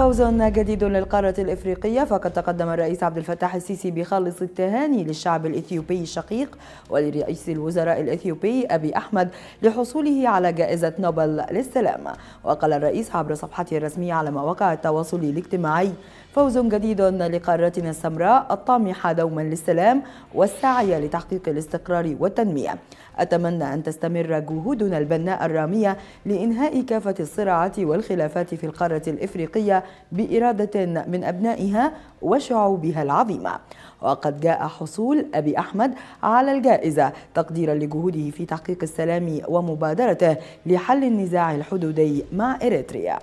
فوز جديد للقارة الإفريقية فقد تقدم الرئيس عبد الفتاح السيسي بخالص التهاني للشعب الإثيوبي الشقيق ولرئيس الوزراء الإثيوبي أبي أحمد لحصوله على جائزة نوبل للسلام وقال الرئيس عبر صفحته الرسمية على مواقع التواصل الاجتماعي فوز جديد لقارتنا السمراء الطامحة دوما للسلام والسعي لتحقيق الاستقرار والتنمية أتمنى أن تستمر جهودنا البناء الرامية لإنهاء كافة الصراعات والخلافات في القارة الإفريقية بإرادة من أبنائها وشعوبها العظيمة وقد جاء حصول أبي أحمد على الجائزة تقديرا لجهوده في تحقيق السلام ومبادرته لحل النزاع الحدودي مع إريتريا